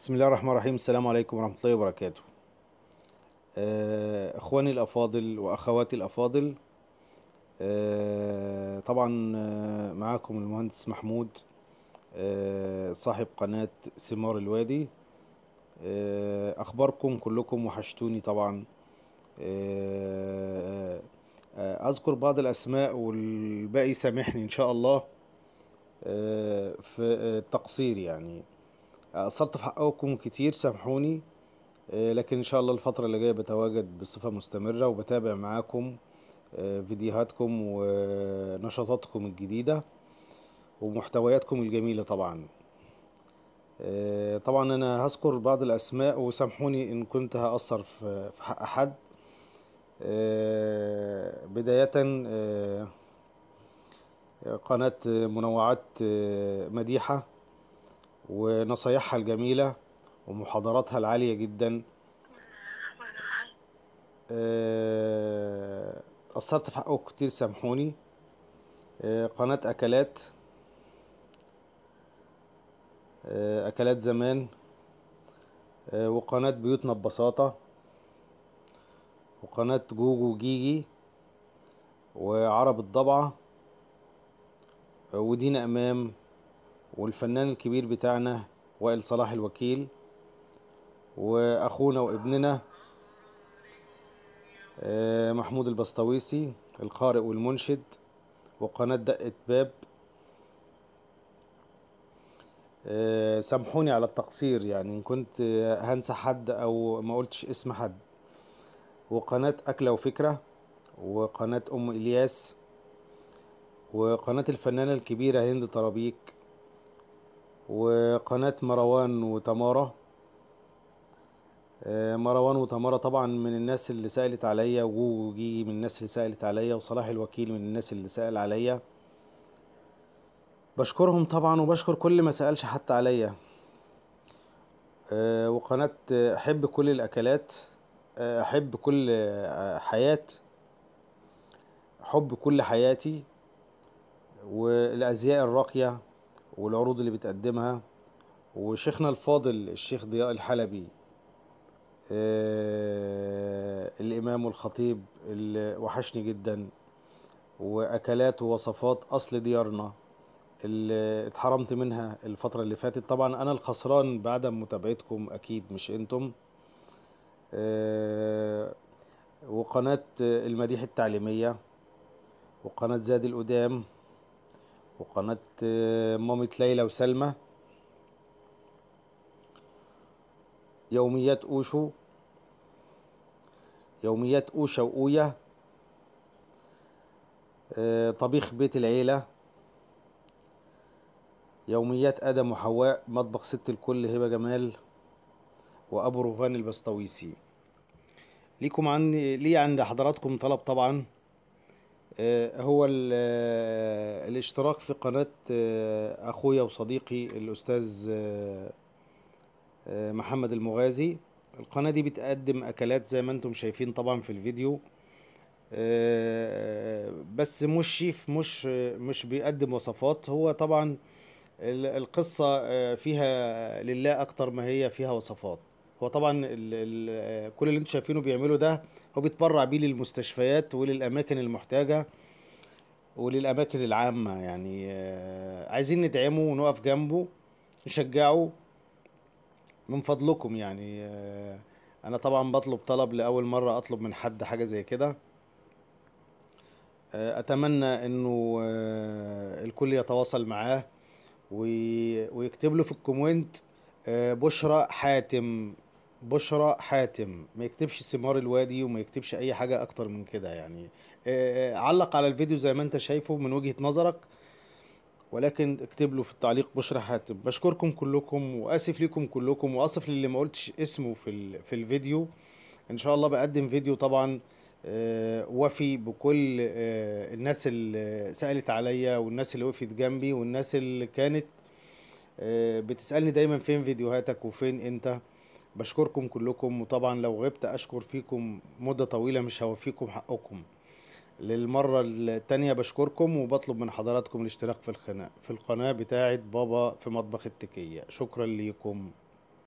بسم الله الرحمن الرحيم السلام عليكم ورحمة الله وبركاته آه، أخواني الأفاضل وأخواتي الأفاضل آه، طبعا آه، معاكم المهندس محمود صاحب قناة ثمار الوادي أخباركم كلكم وحشتوني طبعا أذكر بعض الأسماء والباقي سامحني إن شاء الله في التقصير يعني قصرت آه، في حقكم كتير سامحوني آه، لكن ان شاء الله الفتره اللي جايه بتواجد بصفه مستمره وبتابع معاكم آه، فيديوهاتكم ونشاطاتكم الجديده ومحتوياتكم الجميله طبعا طبعا انا هذكر بعض الاسماء وسامحوني ان كنت هاثر في حق حد بدايه قناه منوعات مديحه ونصايحها الجميلة ومحاضراتها العالية جدا قصرت آه، في حقكم كتير سامحوني آه، قناة أكلات آه، أكلات زمان وقناة بيوتنا ببساطة وقناة جوجو جيجي وعرب الضبعة ودينا أمام والفنان الكبير بتاعنا وائل صلاح الوكيل واخونا وابننا آه، محمود البسطويسي القارئ والمنشد وقناة دقة باب آه، سامحوني على التقصير يعني ان كنت هنسى حد او ما قلتش اسم حد وقناة أكلة وفكرة وقناة أم إلياس وقناة الفنانة الكبيرة هند طرابيك وقناة مروان وتمارة آه، مروان وتمارة طبعا من الناس اللي سألت عليا وجي من الناس اللي سألت عليا وصلاح الوكيل من الناس اللي سأل عليا بشكرهم طبعا وبشكر كل ما سألش حتى عليا آه، وقناة أحب كل الأكلات آه، أحب كل حياة حب كل حياتي والأزياء الراقية والعروض اللي بتقدمها وشيخنا الفاضل الشيخ ضياء الحلبي آه الإمام والخطيب اللي وحشني جدا وأكلات ووصفات أصل ديارنا اللي اتحرمت منها الفترة اللي فاتت طبعا أنا الخسران بعدم متابعتكم أكيد مش أنتم آه وقناة المديح التعليمية وقناة زاد القدام وقناة آه، مامة ليلى وسلمى يوميات أوشو يوميات أوشا وأويا آه، طبيخ بيت العيلة يوميات آدم وحواء مطبخ ست الكل هبة جمال وأبو روفان البسطويسي ليكم عندي ليه عند حضراتكم طلب طبعا آه، هو آه، الاشتراك في قناة آه، أخويا وصديقي الأستاذ محمد المغازي القناة دي بتقدم أكلات زي ما انتم شايفين طبعا في الفيديو بس مش شيف مش مش بيقدم وصفات هو طبعا القصة فيها لله أكتر ما هي فيها وصفات هو طبعا ال ال كل اللي انتم شايفينه بيعمله ده هو بيتبرع بيه للمستشفيات وللاماكن المحتاجه وللاماكن العامه يعني آه، عايزين ندعمه ونقف جنبه نشجعه من فضلكم يعني آه، انا طبعا بطلب طلب لاول مره اطلب من حد حاجه زي كده آه، اتمنى انه الكل يتواصل معاه ويكتب له في الكومنت بشرى حاتم بشرى حاتم ما يكتبش ثمار الوادي وما يكتبش اي حاجه اكتر من كده يعني آه، آه، علق على الفيديو زي ما انت شايفه من وجهه نظرك ولكن اكتب له في التعليق بشرى حاتم بشكركم كلكم واسف ليكم كلكم واسف للي ما قلتش اسمه في في الفيديو ان شاء الله بقدم فيديو طبعا آه، وفي بكل الناس اللي سالت عليا والناس اللي وقفت جنبي والناس اللي كانت بتسالني دايما فين فيديوهاتك وفين انت بشكركم كلكم وطبعا لو غبت اشكر فيكم مده طويله مش هوفيكم حقكم للمرة التانية بشكركم وبطلب من حضراتكم الاشتراك في القناة في القناة بتاعة بابا في مطبخ التكية شكرا ليكم